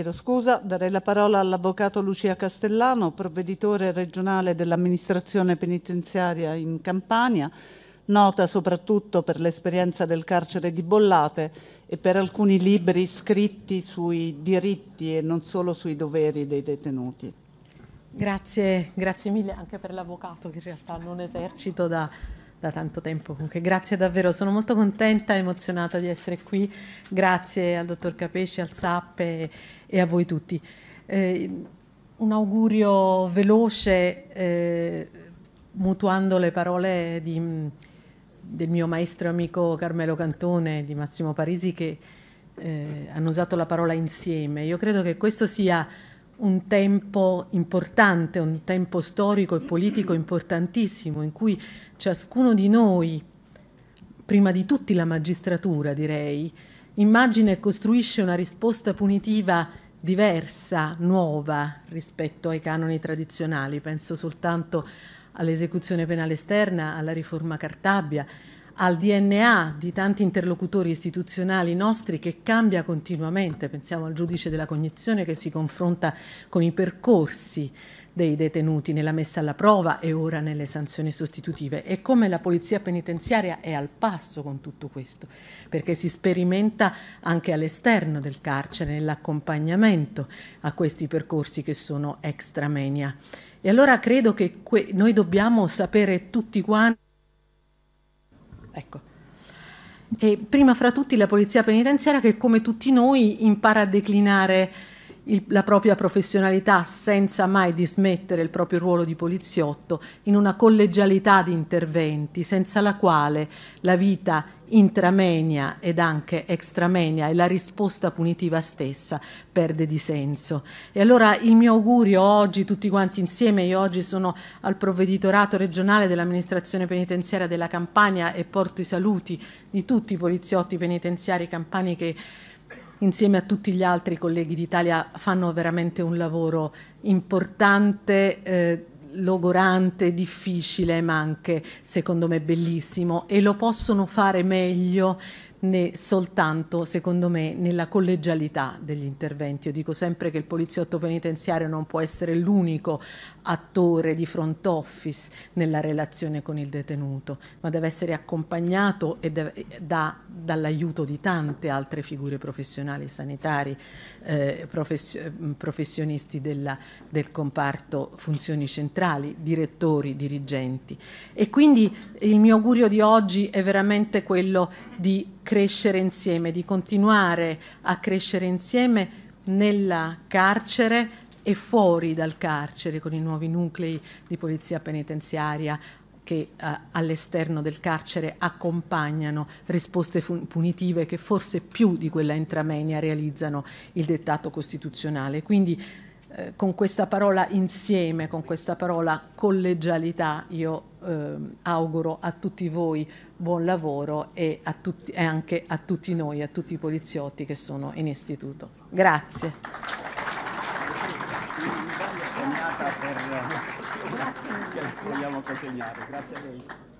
chiedo scusa, darei la parola all'avvocato Lucia Castellano, provveditore regionale dell'amministrazione penitenziaria in Campania, nota soprattutto per l'esperienza del carcere di Bollate e per alcuni libri scritti sui diritti e non solo sui doveri dei detenuti. Grazie, grazie mille anche per l'avvocato che in realtà non esercito da da tanto tempo. Comunque, grazie davvero, sono molto contenta e emozionata di essere qui. Grazie al dottor Capesci, al SAP e, e a voi tutti. Eh, un augurio veloce, eh, mutuando le parole di, del mio maestro e amico Carmelo Cantone, di Massimo Parisi, che eh, hanno usato la parola insieme. Io credo che questo sia un tempo importante, un tempo storico e politico importantissimo in cui ciascuno di noi, prima di tutti la magistratura direi, immagina e costruisce una risposta punitiva diversa, nuova rispetto ai canoni tradizionali. Penso soltanto all'esecuzione penale esterna, alla riforma Cartabia, al DNA di tanti interlocutori istituzionali nostri che cambia continuamente. Pensiamo al giudice della cognizione che si confronta con i percorsi dei detenuti nella messa alla prova e ora nelle sanzioni sostitutive e come la polizia penitenziaria è al passo con tutto questo, perché si sperimenta anche all'esterno del carcere, nell'accompagnamento a questi percorsi che sono extramenia. E allora credo che noi dobbiamo sapere tutti quanti Ecco. E prima fra tutti la polizia penitenziaria che come tutti noi impara a declinare il, la propria professionalità senza mai dismettere il proprio ruolo di poliziotto, in una collegialità di interventi senza la quale la vita intramenia ed anche extramenia e la risposta punitiva stessa perde di senso. E allora il mio augurio oggi, tutti quanti insieme, io oggi sono al provveditorato regionale dell'amministrazione penitenziaria della Campania e porto i saluti di tutti i poliziotti penitenziari campani che insieme a tutti gli altri colleghi d'Italia fanno veramente un lavoro importante. Eh, logorante, difficile, ma anche secondo me bellissimo e lo possono fare meglio né soltanto, secondo me, nella collegialità degli interventi. Io dico sempre che il poliziotto penitenziario non può essere l'unico attore di front office nella relazione con il detenuto, ma deve essere accompagnato da, da, dall'aiuto di tante altre figure professionali, sanitari, eh, profes, professionisti della, del comparto funzioni centrali, direttori, dirigenti. E quindi il mio augurio di oggi è veramente quello di crescere insieme, di continuare a crescere insieme nella carcere e fuori dal carcere con i nuovi nuclei di polizia penitenziaria che eh, all'esterno del carcere accompagnano risposte punitive che forse più di quella intramenia realizzano il dettato costituzionale. Quindi eh, con questa parola insieme, con questa parola collegialità, io eh, auguro a tutti voi buon lavoro e, tutti, e, anche a tutti noi, a tutti i poliziotti che sono in istituto. Grazie. Grazie.